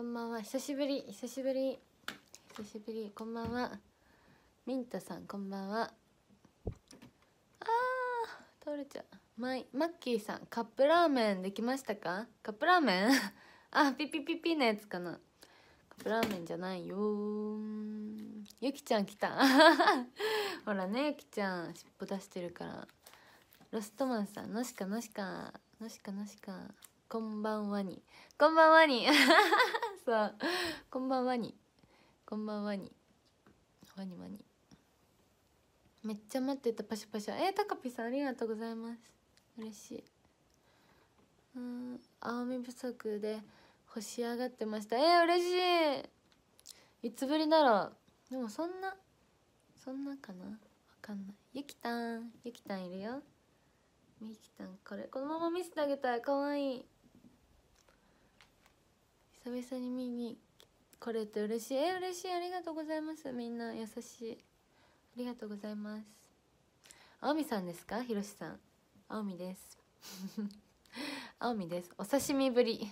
こんばんは久しぶり久しぶり久しぶりこんばんはミントさんこんばんはあー倒れちゃうマイマッキーさんカップラーメンできましたかカップラーメン あピピピピのやつかなカップラーメンじゃないよゆきちゃん来た ほらねゆきちゃん尻尾出してるからロストマンさんのしかのしかのしかのしかこんばんはにこんばんはに さんこんばんはにこんばんはにワニワニめっちゃ待ってたパシャパシャえー、タカピさんありがとうございます嬉しいうん青み不足で干し上がってましたえー、嬉しいいつぶりだろうでもそんなそんなかなわかんないゆきたんゆきたんいるよみきたんこれこのまま見せてあげたいかわいい久々に見に来れて嬉しいえ嬉しいありがとうございますみんな優しいありがとうございますあおみさんですかひろしさんあおみですあおみですお刺身ぶり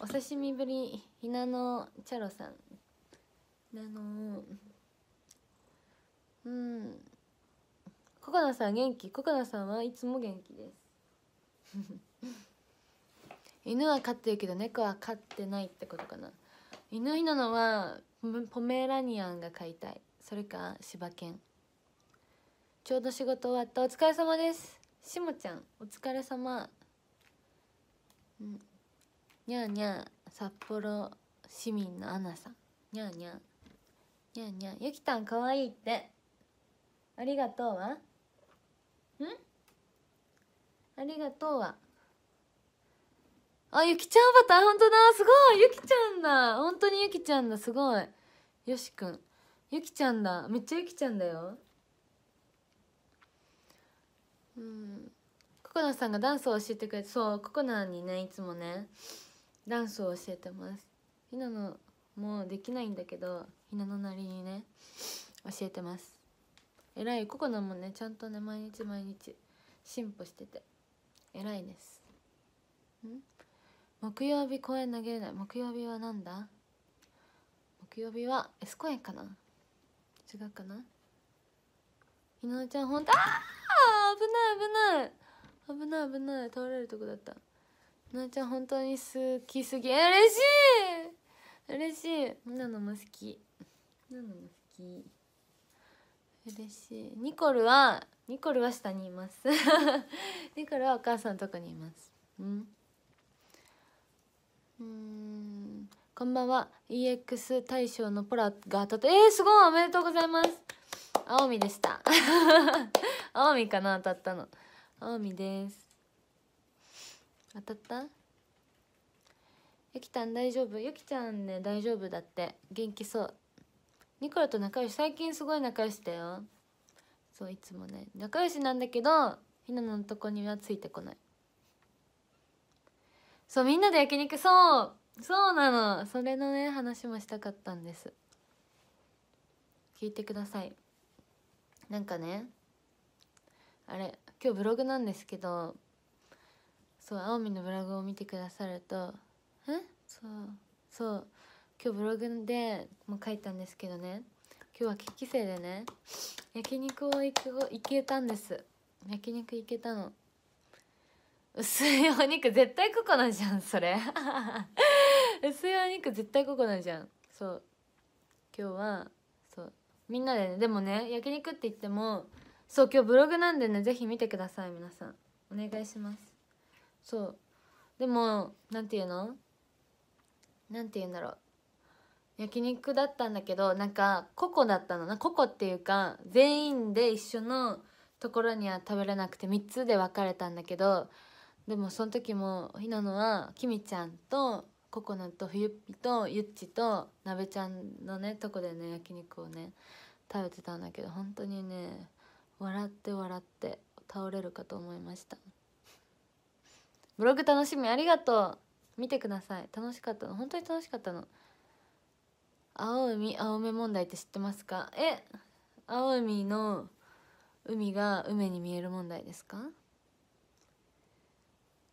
お刺身ぶりひなのチャロさんあのうんココナさん元気ココナさんはいつも元気です犬は飼ってるけど猫は飼ってないってことかな犬ひなのはポメラニアンが飼いたいそれか柴犬ちょうど仕事終わったお疲れ様ですしもちゃんお疲れ様うんにゃーにゃー札幌市民のアナさんにゃーにゃーにゃーにゃーゆきたんかわいいってありがとうはんありがとうはあ、ゆきちゃんアバター、ほんとだ、すごいゆきちゃんだほんとにゆきちゃんだ、すごいよしくん。ゆきちゃんだ、めっちゃゆきちゃんだよ。うん。ココナさんがダンスを教えてくれて、そう、ココナにね、いつもね、ダンスを教えてます。ひなの、もうできないんだけど、ひなのなりにね、教えてます。えらい、ココナもね、ちゃんとね、毎日毎日、進歩してて、えらいです。ん木曜日公演投げれない木曜日はなんだ木曜日は S 公演かな違うかなひなのちゃんほんとあ危ない危ない危ない危ない倒れるとこだったひなのちゃん本当に好きすぎ嬉しい嬉しいみんなのも好きみんなのも好き嬉しいニコルはニコルは下にいます ニコルはお母さんのとこにいますうんうんこんばんは EX 大賞のポラが当たったえー、すごいおめでとうございます青海でした 青海かな当たったの青海です当たったゆきたん大丈夫ゆきちゃんね大丈夫だって元気そうニコラと仲良し最近すごい仲良しだよそういつもね仲良しなんだけどひなのとこにはついてこないそうみんなで焼肉そうそうなのそれのね話もしたかったんです聞いてくださいなんかねあれ今日ブログなんですけどそう青みのブログを見てくださるとえそうそう今日ブログでも書いたんですけどね今日は危機生でね焼肉を行く行けたんです焼肉行けたの薄いお肉絶対ココナじゃんそれ 薄いお肉絶対ココナじゃんそう今日はそうみんなでねでもね焼肉って言ってもそう今日ブログなんでね是非見てください皆さんお願いしますそうでも何て言うの何て言うんだろう焼肉だったんだけどなんか個々だったのな個々っていうか全員で一緒のところには食べれなくて3つで分かれたんだけどでもその時もひなのはきみちゃんとココナと冬っぴとゆっちとなべちゃんのねとこでね焼肉をね食べてたんだけど本当にね笑って笑って倒れるかと思いましたブログ楽しみありがとう見てください楽しかったの本当に楽しかったの青海青梅問題って知ってますかえ青海の海が梅に見える問題ですか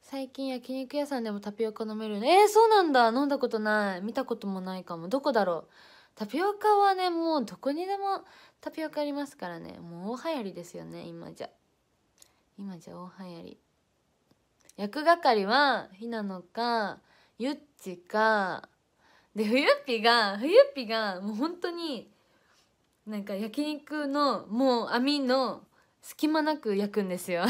最近焼肉屋さんでもタピオカ飲めるね。えー、そうなんだ。飲んだことない。見たこともないかも。どこだろう。タピオカはね、もうどこにでもタピオカありますからね。もう大流行りですよね、今じゃ。今じゃ大流行り。役係は、ひなのか、ゆっちか、で、冬っぴが、冬っぴが、もう本当に、なんか焼肉の、もう網の隙間なく焼くんですよ。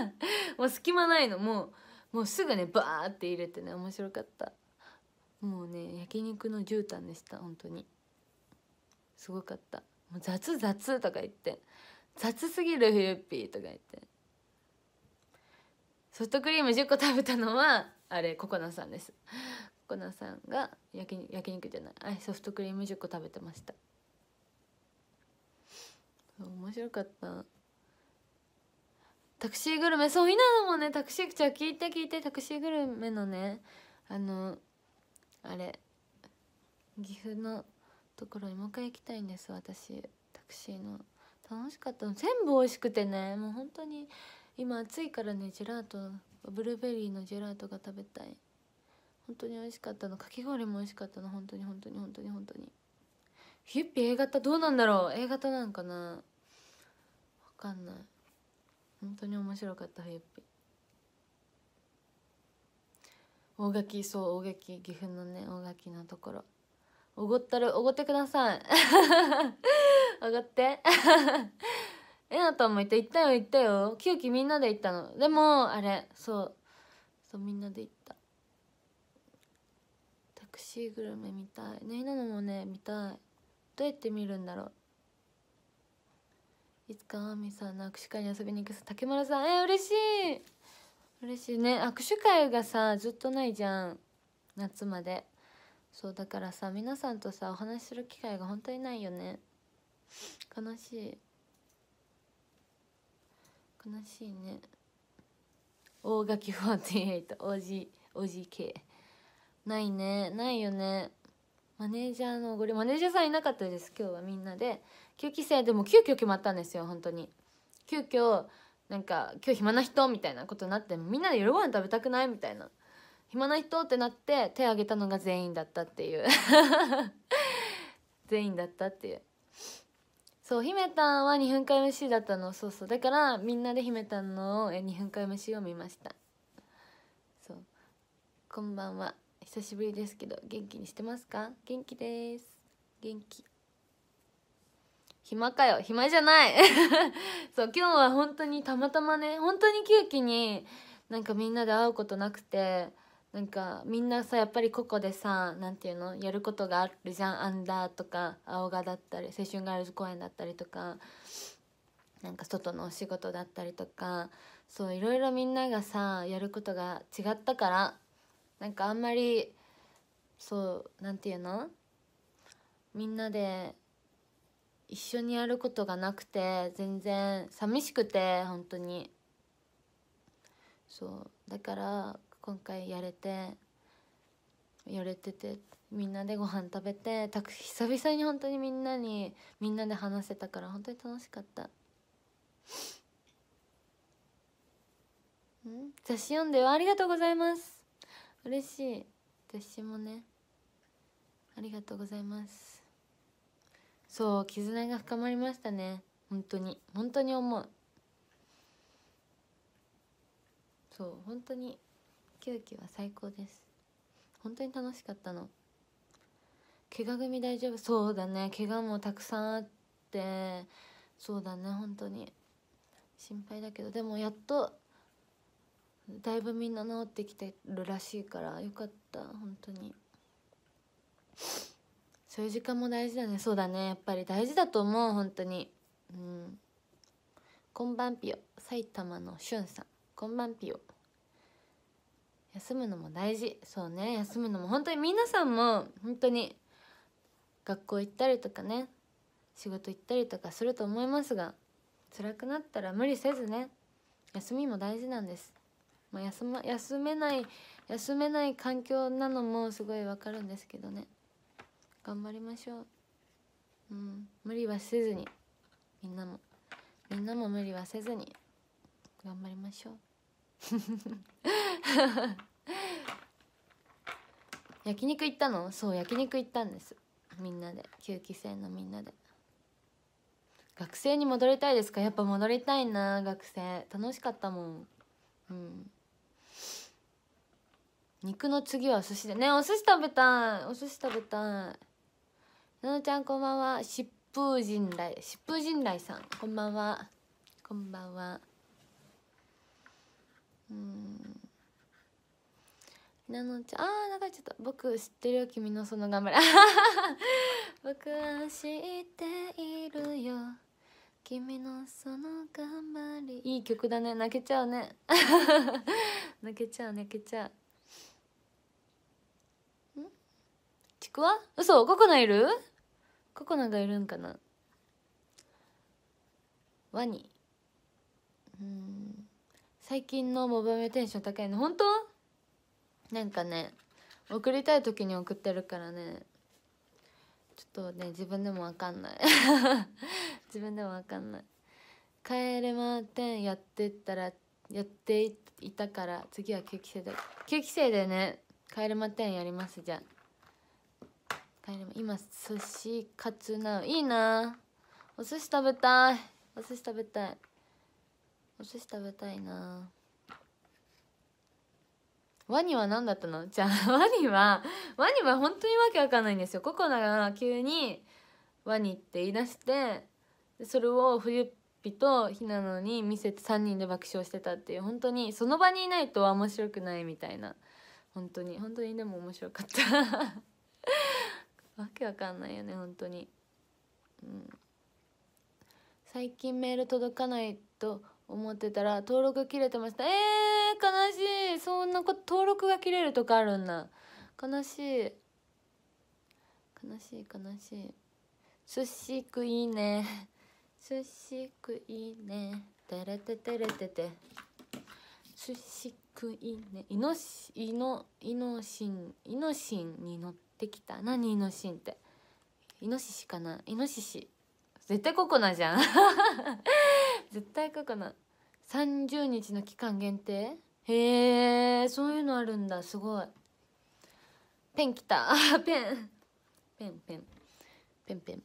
もう隙間ないの、もう。もうすぐねバーって入れてね面白かったもうね焼肉の絨毯でした本当にすごかったもう雑雑とか言って雑すぎるフユッピーとか言ってソフトクリーム10個食べたのはあれココナさんですココナさんが焼き焼肉じゃないあソフトクリーム10個食べてました面白かったタクシーグルメそうんなのもねタクシーじゃ聞いて聞いてタクシーグルメのねあのあれ岐阜のところにもう一回行きたいんです私タクシーの楽しかったの全部美味しくてねもう本当に今暑いからねジェラートブルーベリーのジェラートが食べたい本当に美味しかったのかき氷も美味しかったの本当に本当に本当に本当にヒュッピー A 型どうなんだろう A 型なんかな分かんない本当に面白かった冬っぴ大垣そう大垣岐阜のね大垣のところおごったるおごってください おごって えなとも言った行ったよ行ったよきゅうきみんなで行ったのでもあれそうそうみんなで行ったタクシーグルメ見たいねえなのもね見たいどうやって見るんだろういつかあみさんの握手会に遊びに行く竹丸さんえ嬉しい嬉しいね握手会がさずっとないじゃん夏までそうだからさ皆さんとさお話しする機会が本当にないよね悲しい悲しいね大垣48 OG OGK ないねないよねマネージャーのおごりマネージャーさんいなかったです今日はみんなで9期生でも急遽決まったんですよ本当に急遽なんか「今日暇な人」みたいなことになってみんなで夜ご飯食べたくないみたいな「暇な人」ってなって手挙げたのが全員だったっていう 全員だったっていうそう姫たんは2分間 MC だったのそうそうだからみんなで姫たんの2分間 MC を見ましたそうこんばんは久しぶりですけど元気にしてますか元気です元気暇かよ暇じゃない そう今日は本当にたまたまね本当に急キになんかみんなで会うことなくてなんかみんなさやっぱりここでさ何て言うのやることがあるじゃんアンダーとか青がだったり青春ガールズ公演だったりとかなんか外のお仕事だったりとかそういろいろみんながさやることが違ったからなんかあんまりそう何て言うのみんなで一緒にやることがなくて全然寂しくて本当にそうだから今回やれてやれててみんなでご飯食べてたく久々に本当にみんなにみんなで話せたから本当に楽しかったん雑誌読んでよありがとうございます嬉しい雑誌もねありがとうございますそう絆が深まりましたね本当に本当に思うそう本当にキュは最高です本当に楽しかったの怪我組大丈夫そうだね怪我もたくさんあってそうだね本当に心配だけどでもやっとだいぶみんな治ってきてるらしいからよかった本当にそういう時間も大事だねそうだねやっぱり大事だと思う本当にうんこんばんぴよ埼玉のしゅんさんこんばんぴよ休むのも大事そうね休むのも本当に皆さんも本当に学校行ったりとかね仕事行ったりとかすると思いますが辛くなったら無理せずね休みも大事なんです、ま休ま、休めない休めない環境なのもすごいわかるんですけどね頑張りましょううん無理はせずにみんなもみんなも無理はせずに頑張りましょう 焼肉行ったのそう焼肉行ったんですみんなで9期生のみんなで学生に戻りたいですかやっぱ戻りたいな学生楽しかったもんうん肉の次はお寿司でねお寿司食べたいお寿司食べたいののちゃんこんばんは疾風陣来疾風陣来さんこんばんはこんばんはうんなのちゃんあな流れちゃった僕知ってるよ君のその頑張れ僕は知っているよ君のその頑張りいい曲だね泣けちゃうね 泣けちゃう泣けちゃうんちくわ嘘ここのいるココナがいるんかなワニうん最近のモバメテンション高いの本当なんかね送りたい時に送ってるからねちょっとね自分でも分かんない 自分でも分かんない帰れまてんやってったらやっていたから次は9期生で9期生でね帰れまてんやりますじゃあ帰りも今寿司カツなのいいなお寿司食べたいお寿司食べたいお寿司食べたいなワニは何だったのじゃあ ワニはワニは本当にわけわかんないんですよココナが急にワニって言い出してそれを冬日とひなのに見せて3人で爆笑してたっていう本当にその場にいないと面白くないみたいな本当に本当にでも面白かった わけわかんないよね本当にうん最近メール届かないと思ってたら登録切れてましたえー、悲しいそんなこと登録が切れるとかあるんだ悲しい悲しい悲しい寿司くいいね寿司くいいねてれててれてて寿司くいいねいのしいのいのしんいのしんに乗ってってきた何イノシンってイノシシかなイノシシ絶対ココナじゃん 絶対ココナ30日の期間限定へえそういうのあるんだすごいペンきたあペンペンペンペンペン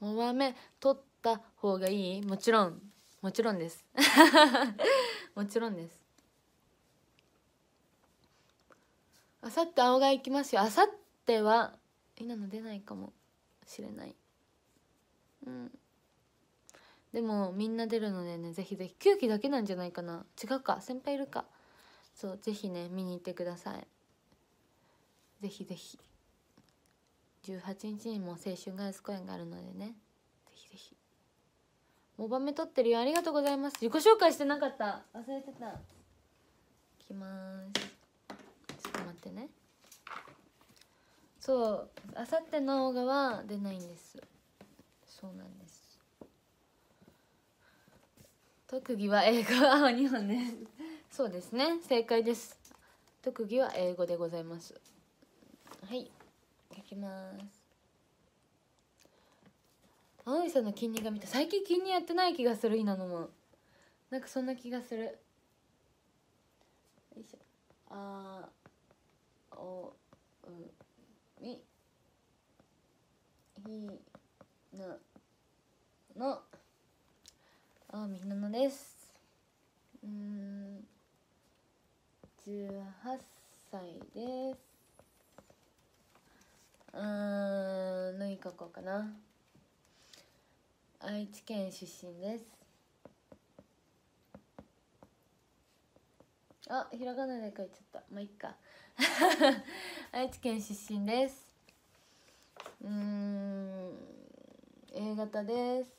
もうめ取った方がいいもちろんもちろんです もちろんですあさって青が行きますよあさっては今の出ないかもしれないうんでもみんな出るのでねぜひぜひ9期だけなんじゃないかな違うか先輩いるかそうぜひね見に行ってくださいぜひぜひ18日にも青春ガールズ公演があるのでねぜひぜひモバメ撮ってるよありがとうございます自己紹介してなかった忘れてたいきますょっと待ってねそうあさっての動画は出ないんですそうなんです特技は英語青日本ですそうですね正解です特技は英語でございますはい書きます青いさんの筋肉が見た最近筋肉やってない気がするひなのもなんかそんな気がするよいしょあおうみひなのあみひなのですうん18歳ですうん何書こうかな愛知県出身ですあひらがなで書いちゃったまあいっか 愛知県出身ですうん A 型です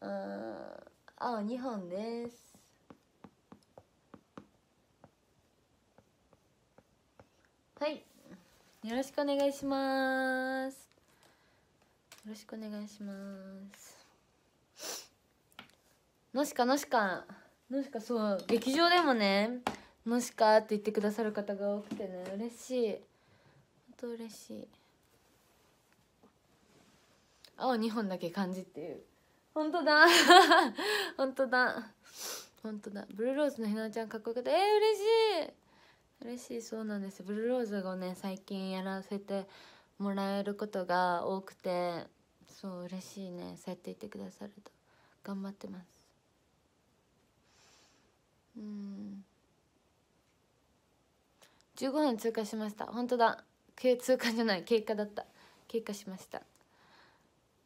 あ青2本ですはいよろしくお願いしますよろしくお願いしますのしかのしかのしかそう劇場でもね「のしか」って言ってくださる方が多くてね嬉しい本当嬉しい青2本だけ感じっていう本当だ 本当だ本当だブルーローズのひなちゃんかっこよくてえー、嬉しい嬉しいそうなんですブルーローズをね最近やらせてもらえることが多くてそう嬉しいねそうやって言ってくださると頑張ってますうん15分通過しました本当だ通過じゃない経過だった経過しました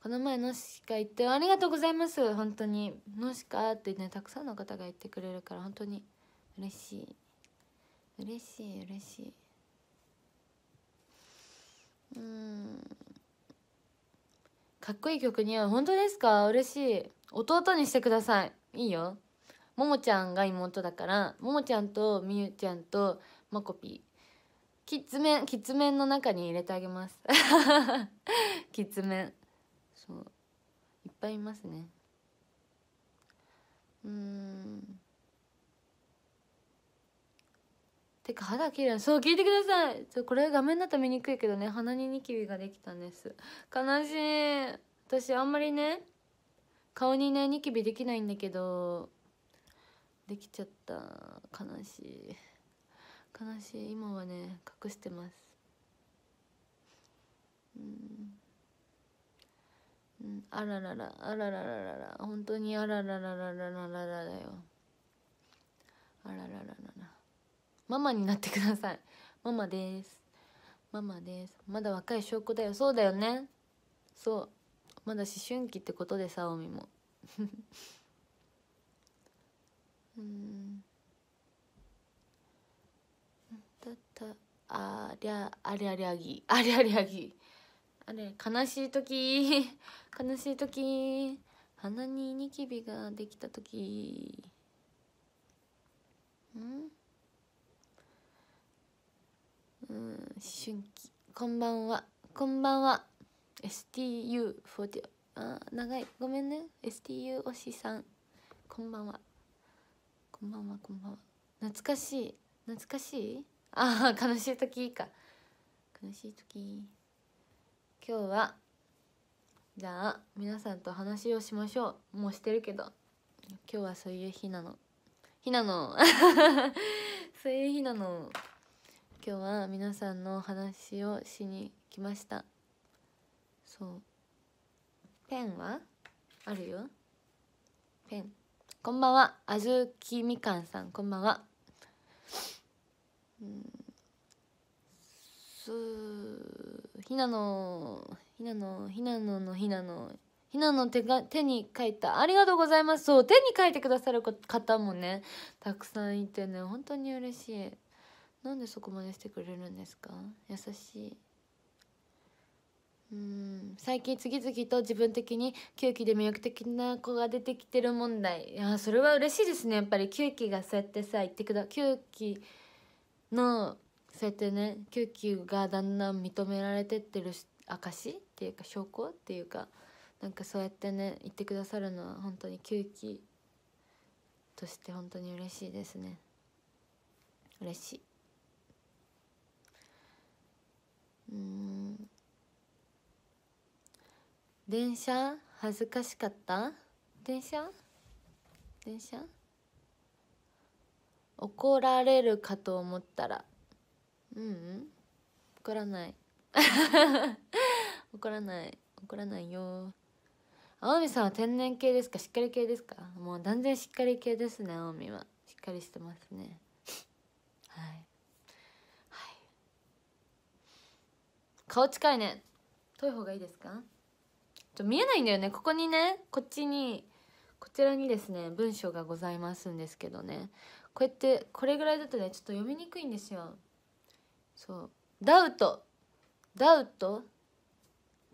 この前のしか行ってありがとうございます本当にのしかってねたくさんの方が言ってくれるから本当に嬉しい嬉しい嬉しいうんかっこいい曲に合う本当ですか嬉しい弟にしてくださいいいよももちゃんが妹だからももちゃんとみゆちゃんとまこぴキッズ麺キッズ麺の中に入れてあげます キッズ麺そういっぱいいますねうんてか肌綺麗そう聞いてくださいちょこれ画面だと見にくいけどね鼻にニキビができたんです悲しい私あんまりね顔にねニキビできないんだけどできちゃった悲しい悲しい今はね隠してますうんうん、あららら、あららららら、本当にあららららららららだよ。あららららら。ママになってください。ママです。ママです。まだ若い証拠だよ。そうだよね。そう。まだ思春期ってことでさ、おみも。うんたたありゃありゃりゃぎありゃりゃぎあれ悲しい時 悲しい時鼻にニキビができた時うんうん春季こんばんはこんばんは STU40 あ長いごめんね STU 推しさんこんばんはこんばんはこんばんは懐かしい懐かしいああ悲しい時か悲しい時今日はじゃあ皆さんと話をしましょうもうしてるけど今日はそういう日なの日なの そういう日なの今日は皆さんの話をしに来ましたそうペンはあるよペンこんばんはあずきみかんさんこんばんはすひなのひなのひなののひなのひなの手が手に書いたありがとうございますそう手に書いてくださる方もねたくさんいてね本当に嬉しいなんでそこまでしてくれるんですか優しいうん最近次々と自分的に吸気で魅力的な子が出てきてる問題いやそれは嬉しいですねやっぱり吸気がそうやってさ言ってくだ吸気のそうやってね吸気がだんだん認められてってる証っていうか証拠っていうかなんかそうやってね言ってくださるのは本当に吸気として本当に嬉しいですね嬉しいうん電車恥ずかしかった電車電車怒られるかと思ったらうん、うん、怒らない 怒らない怒らないよ青海さんは天然系ですかしっかり系ですかもう断然しっかり系ですね青海はしっかりしてますねはいはい顔近いね遠い方がいいですかちょ見えないんだよねここにねこっちにこちらにですね文章がございますんですけどねこうやってこれぐらいだとねちょっと読みにくいんですよそうダウトダウト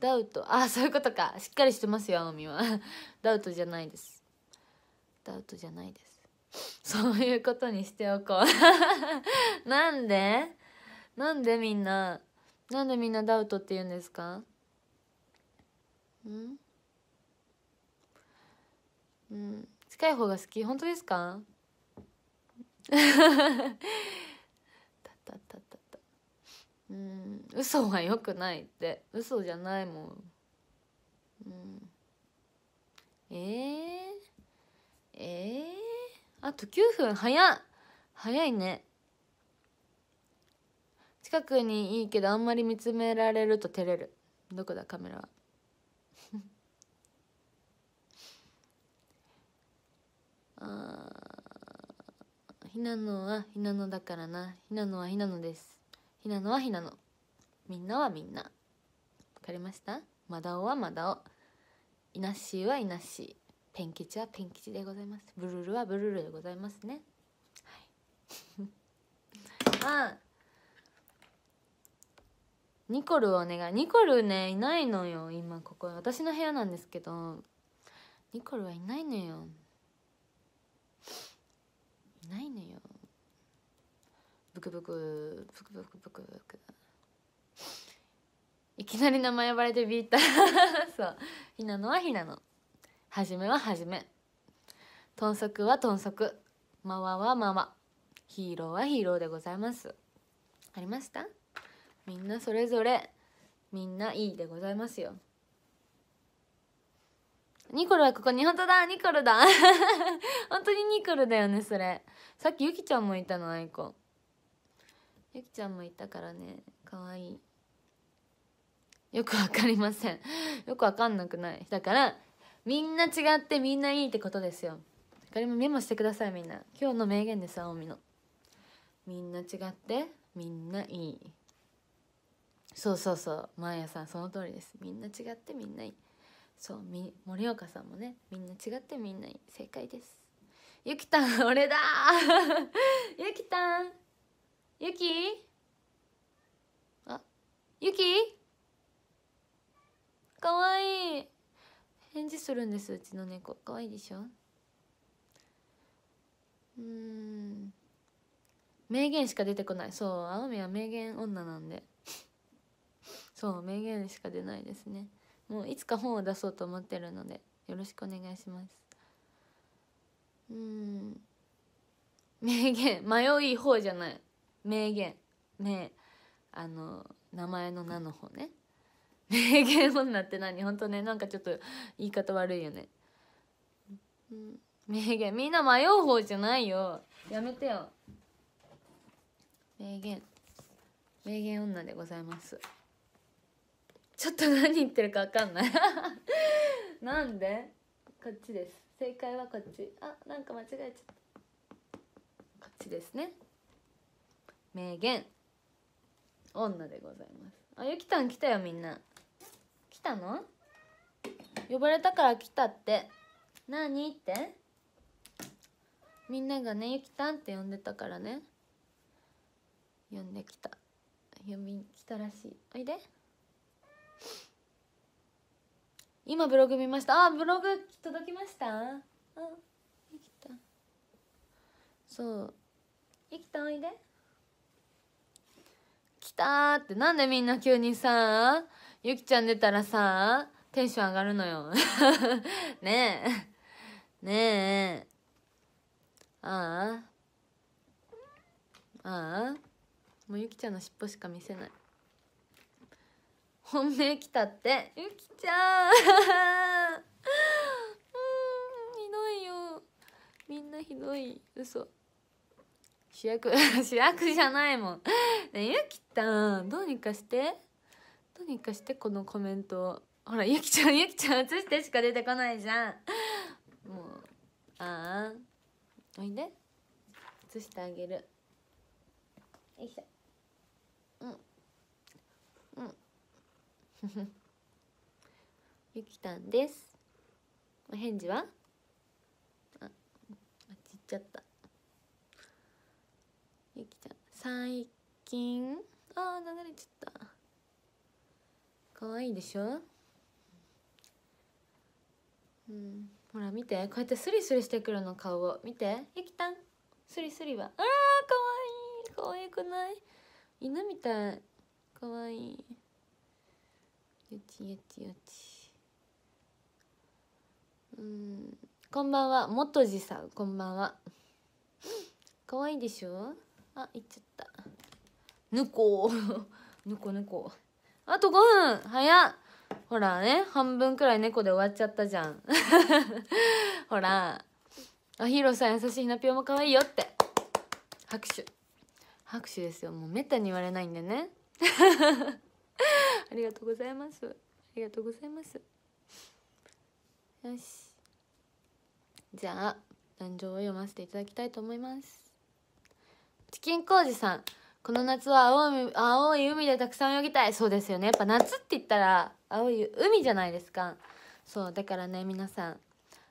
ダウトあそういうことかしっかりしてますよあおみは ダウトじゃないですダウトじゃないですそういうことにしておこう なんでなんでみんななんでみんなダウトって言うんですかうんうん近い方が好き本当ですか うん嘘はよくないって嘘じゃないもんうんえー、えー、あと9分早っ早いね近くにいいけどあんまり見つめられると照れるどこだカメラはあひなのはひなのだからなひなのはひなのですひなのはひなのみんなはみんなわかりましたまだおはまだおいなっしーはいなっしーペンキチはペンキチでございますブルルはブルルでございますねはい あニコルお願いニコルねいないのよ今ここ私の部屋なんですけどニコルはいないのよないのよブクブクブクブクブクブクいきなり名前呼ばれてビータ そうひなのはひなのはじめははじめ豚足は豚足まわはまわヒーローはヒーローでございますありましたみんなそれぞれみんないいでございますよニコルはここに本当だニコルだ 本当にニコルだよねそれさっきゆきちゃんもいたのあいこゆきちゃんもいたからねかわいいよくわかりません よくわかんなくないだからみんな違ってみんないいってことですよこれもメモしてくださいみんな今日の名言です青みのみんな違ってみんないいそうそうそうマーさんその通りですみんな違ってみんないいそうみ森岡さんもねみんな違ってみんないい正解ですゆきたん 俺だゆきたんゆきあゆきかわいい返事するんですうちの猫かわいいでしょうん名言しか出てこないそう青海は名言女なんでそう名言しか出ないですねもういつか本を出そうと思ってるのでよろしくお願いしますうん名言迷い方じゃない名言名あの名前の名の方ね名言女って何本当ねなんかちょっと言い方悪いよね、名言みんな迷う方じゃないよやめてよ名言名言女でございますちょっと何言ってるか分かんない なんでこっちです正解はこっちあなんか間違えちゃったこっちですね名言女でございますあゆきたん来たよみんな来たの呼ばれたから来たって何ってみんながねゆきたんって呼んでたからね呼んできた呼びに来たらしいおいで今ブログ見ましたあブログ届きましたうんきたそうゆきたおいで来たーってなんでみんな急にさゆきちゃん出たらさテンション上がるのよ ねえねえああああもうゆきちゃんの尻尾しか見せない本命来たってゆきちゃん うんひどいよみんなひどい嘘主役 主役じゃないもんねゆきたんどうにかしてどうにかしてこのコメントほらゆきちゃんゆきちゃん映してしか出てこないじゃんもうああおいで映してあげるよいしょ ゆきたんですお返事はああちっちゃったゆきちゃん最近あー流れちゃった可愛いでしょうんほら見てこうやってスリスリしてくるの顔を見てゆきたんスリスリはあー可愛い可愛くない犬みたい可愛いよちよちよちうんこんばんはもとじさんこんばんはかわいいでしょあ行っちゃった ぬこぬこぬこあと5分早っほらね半分くらい猫で終わっちゃったじゃん ほらあヒーローさん優しいなぴょんも可愛いよって拍手拍手ですよもうめったに言われないんでね ありがとうございますありがとうございますよしじゃあ壇上を読ませていただきたいと思いますチキンコージさんこの夏は青い青い海でたくさん泳ぎたいそうですよねやっぱ夏って言ったら青い海じゃないですかそうだからね皆さん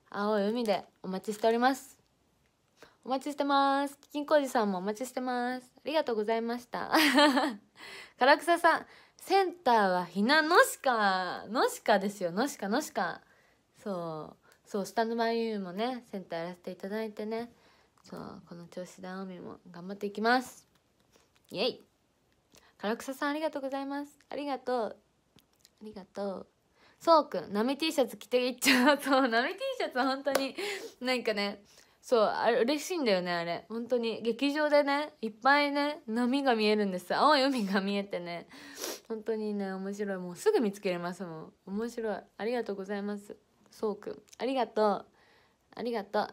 青い海でお待ちしておりますお待ちしてますチキンコージさんもお待ちしてますありがとうございました 唐草さんセンターはひなのしかのしかですよのしかのしかそうそう下の眉ドもねセンターやらせていただいてねそうこの調子だおみも頑張っていきますイエイ唐草さんありがとうございますありがとうありがとうそうくん、波 T シャツ着ていっちゃう。そう、な T シャツ本当に、なんかね、そうあれ嬉しいんだよねあれ本当に劇場でねいっぱいね波が見えるんです青い海が見えてね本当にね面白いもうすぐ見つけれますもん面白いありがとうございますそうくんありがとうありがとう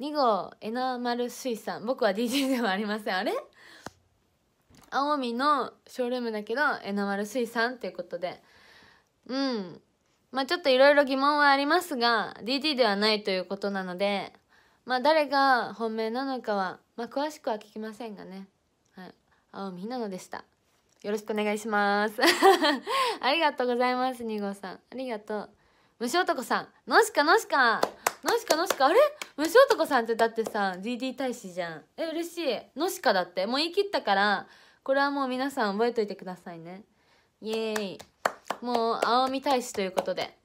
2号えなまる水産僕は DJ ではありませんあれ青海のショールームだけどえなまる水産っていうことでうんまあちょっといろいろ疑問はありますが DD ではないということなのでまあ誰が本命なのかは、まあ、詳しくは聞きませんがね、はい、青海ひなのでしたよろしくお願いします ありがとうございます2号さんありがとう虫男さんのしかのしかのしかのしかあれ虫男さんってだってさ DD 大使じゃんえ嬉しいのしかだってもう言い切ったからこれはもう皆さん覚えといてくださいねイエーイもう青海大使ということで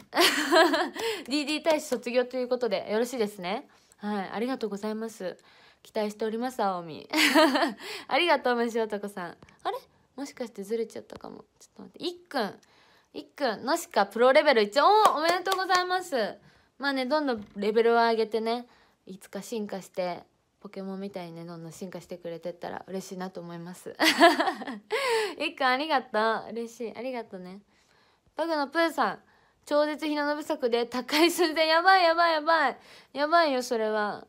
DD 大使卒業ということでよろしいですねはいありがとうございます期待しておりますあおみありがとう虫男さんあれもしかしてずれちゃったかもちょっと待っていっくんいっくんのしかプロレベル1おおめでとうございますまあねどんどんレベルを上げてねいつか進化してポケモンみたいにねどんどん進化してくれてったら嬉しいなと思いますいっくんありがとう嬉しいありがとうねバグのプーさん超絶ひなの不足で高い寸前やばいやばいやばいやばいよそれは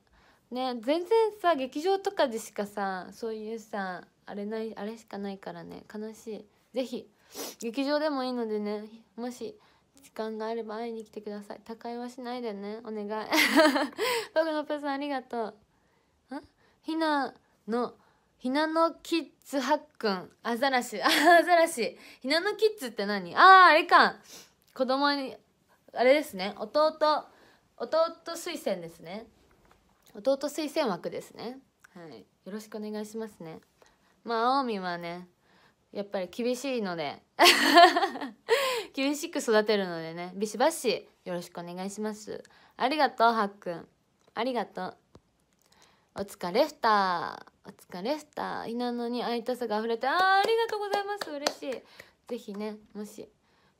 ね全然さ劇場とかでしかさそういうさあれないあれしかないからね悲しいぜひ劇場でもいいのでねもし時間があれば会いに来てください高いはしないでねお願い 僕のプさんありがとうひなのひなのキッズはっくんアザラシ アザラシひなのキッズって何あああれか子供にあれですね弟弟推薦ですね弟推薦枠ですねはいよろしくお願いしますねまあ青海はねやっぱり厳しいので 厳しく育てるのでねビシバシよろしくお願いしますありがとうはっくんありがとうお疲れふたお疲れふたひなのにいたさが溢れてあありがとうございます嬉しいぜひねもし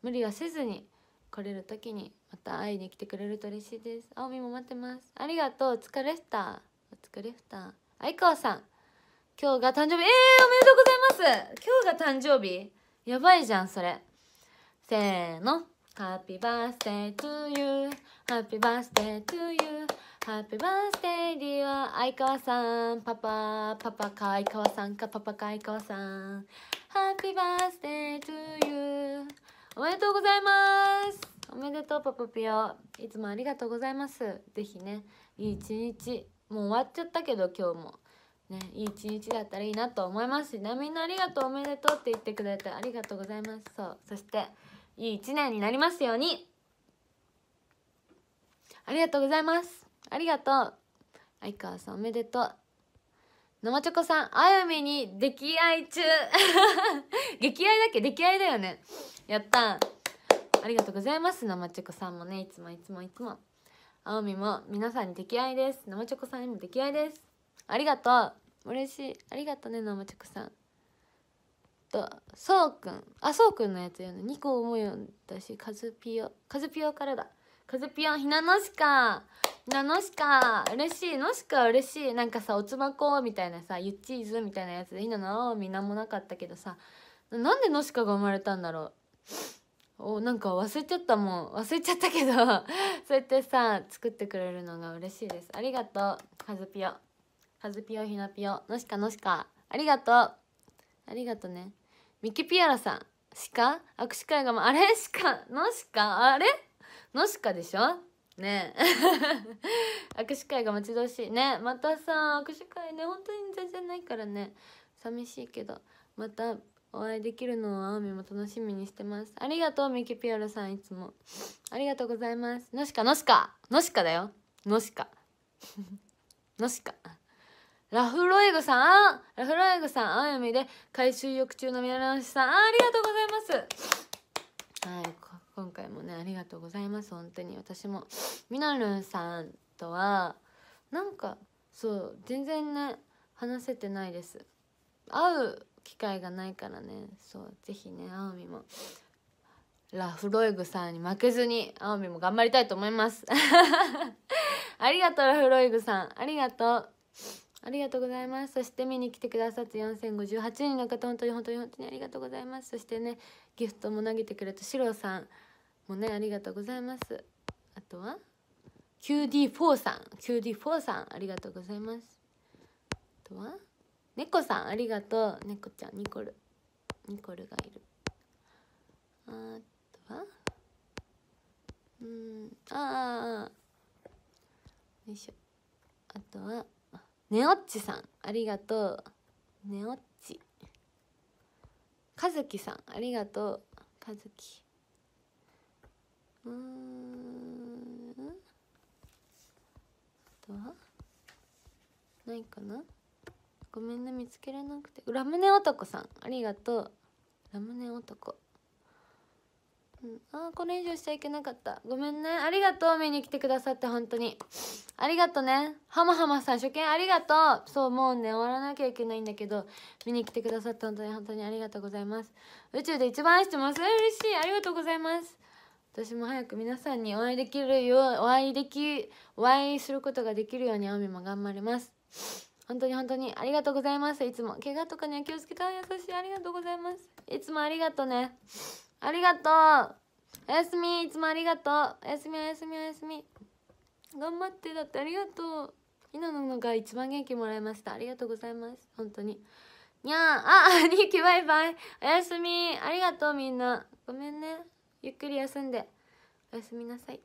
無理はせずに来れる時にまた会いに来てくれると嬉しいです青みも待ってますありがとうお疲れふたお疲れふた相川さん今日が誕生日えー、おめでとうございます今日が誕生日やばいじゃんそれせーの Happy birthday to you Happy birthday to you h a p p 相川さんパパパパか相川さんかパパか相川さん Happy birthday to you おめでとうございますおめでとうパパピオいつもありがとうございますぜひねいい一日もう終わっちゃったけど今日もねいい一日だったらいいなと思いますしねみんなありがとうおめでとうって言ってくれてありがとうございますそうそしていい一年になりますようにありがとうございますありがとう相川さんおめでとう生チョコさんあゆみに溺愛中 溺愛だっけ溺愛だよねやったありがとうございます生チョコさんもねいつもいつもいつもあおみも皆さんに溺愛です生チョコさんにも溺愛ですありがとう嬉しいありがとうね生チョコさんとそうくんあそうくんのやつやの2個思いよだしカズピオカズピオからだカズピオひなのしかひなのしか嬉しいのしか嬉しいなんかさおつまこみたいなさゆっちーずみたいなやつでひなのみなんもなかったけどさなんでのしかが生まれたんだろうおなんか忘れちゃったもん忘れちゃったけど そうやってさ作ってくれるのが嬉しいですありがとうカズピオカズピオひなピオのしかのしかありがとうありがとうねミキピアラさんしか握手会がもあれしかのしかあれのしかでしょね 握手会が待ち遠しいねまたさ握手会ね本当に全然ないからね寂しいけどまたお会いできるのをあおみも楽しみにしてます。ありがとう、ミキピオロさん、いつも。ありがとうございます。のしか、のしかのしかだよ。のしか。のしか。ラフロイグさんラフロイグさん、あやみで、海水浴中の宮直さん、ありがとうございます。はい、今回もね、ありがとうございます。本当に。私も、みなるんさんとは、なんか、そう、全然ね、話せてないです。会う機会がないからねそうぜひねあおみもラフロイグさんに負けずにあおみも頑張りたいと思います ありがとうラフロイグさんありがとうありがとうございますそして見に来てくださって4058人の方本当に本当に本当にありがとうございますそしてねギフトも投げてくれたシロさんもねありがとうございますあとは QD4 さん QD4 さんありがとうございますあとは猫さんありがとう猫ちゃんニコルニコルがいるあとはうんああよいしょあとはネオッチさんありがとうネオッチかずきさんありがとうかずきうんあとはないかなごめんね見つけれなくてラムネ男さんありがとうラムネ男うん、あこれ以上しちゃいけなかったごめんねありがとう見に来てくださって本当にありがとうねはまはまさん初見ありがとうそうもうね終わらなきゃいけないんだけど見に来てくださって本当に本当にありがとうございます宇宙で一番愛してます嬉しいありがとうございます私も早く皆さんにお会いできるようお会いできお会いすることができるようにあみも頑張ります本当に本当にありがとうございますいつも怪我とかには気をつけた優しいありがとうございますいつもありがとうねありがとうおやすみいつもありがとうおやすみおやすみおやすみ頑張ってだってありがとう今ののが一番元気もらいましたありがとうございます本当ににゃーあ兄貴バイバイおやすみありがとうみんなごめんねゆっくり休んでおやすみなさい